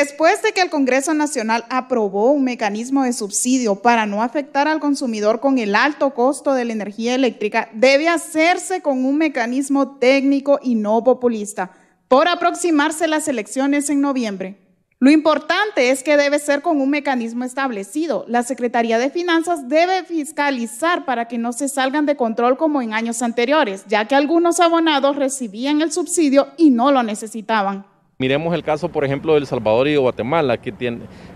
Después de que el Congreso Nacional aprobó un mecanismo de subsidio para no afectar al consumidor con el alto costo de la energía eléctrica, debe hacerse con un mecanismo técnico y no populista por aproximarse las elecciones en noviembre. Lo importante es que debe ser con un mecanismo establecido. La Secretaría de Finanzas debe fiscalizar para que no se salgan de control como en años anteriores, ya que algunos abonados recibían el subsidio y no lo necesitaban. Miremos el caso, por ejemplo, de El Salvador y de Guatemala, que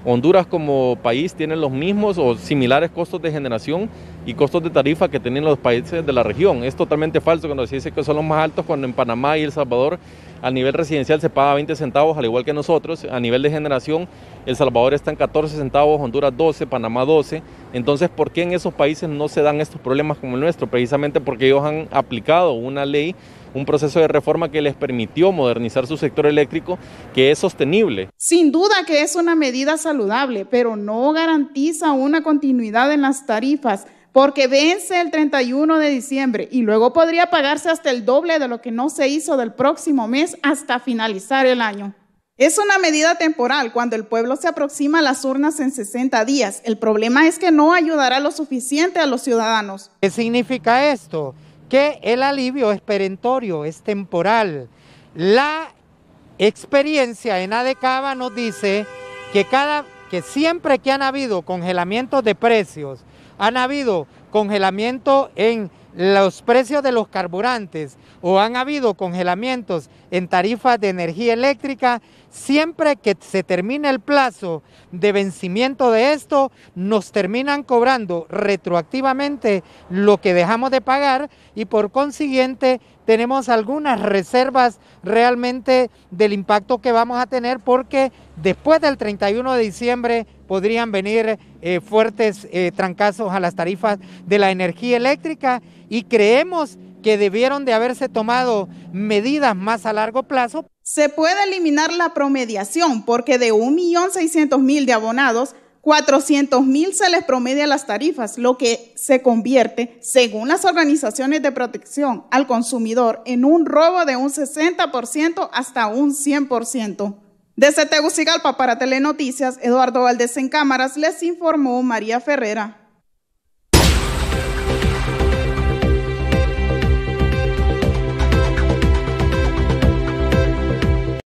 Honduras como país tiene los mismos o similares costos de generación y costos de tarifa que tienen los países de la región. Es totalmente falso cuando se dice que son los más altos, cuando en Panamá y El Salvador a nivel residencial se paga 20 centavos, al igual que nosotros. A nivel de generación, El Salvador está en 14 centavos, Honduras 12, Panamá 12. Entonces, ¿por qué en esos países no se dan estos problemas como el nuestro? Precisamente porque ellos han aplicado una ley, un proceso de reforma que les permitió modernizar su sector eléctrico que es sostenible. Sin duda que es una medida saludable, pero no garantiza una continuidad en las tarifas porque vence el 31 de diciembre y luego podría pagarse hasta el doble de lo que no se hizo del próximo mes hasta finalizar el año. Es una medida temporal cuando el pueblo se aproxima a las urnas en 60 días. El problema es que no ayudará lo suficiente a los ciudadanos. ¿Qué significa esto? Que el alivio es perentorio, es temporal. La experiencia en Adecaba nos dice que, cada, que siempre que han habido congelamientos de precios, han habido congelamiento en los precios de los carburantes o han habido congelamientos en tarifas de energía eléctrica, siempre que se termine el plazo de vencimiento de esto, nos terminan cobrando retroactivamente lo que dejamos de pagar y por consiguiente tenemos algunas reservas realmente del impacto que vamos a tener porque después del 31 de diciembre podrían venir eh, fuertes eh, trancazos a las tarifas de la energía eléctrica y creemos que debieron de haberse tomado medidas más a largo plazo. Se puede eliminar la promediación porque de 1.600.000 de abonados 400 mil se les promedia las tarifas, lo que se convierte, según las organizaciones de protección al consumidor, en un robo de un 60% hasta un 100%. Desde Tegucigalpa para Telenoticias, Eduardo Valdés en cámaras les informó María Ferrera.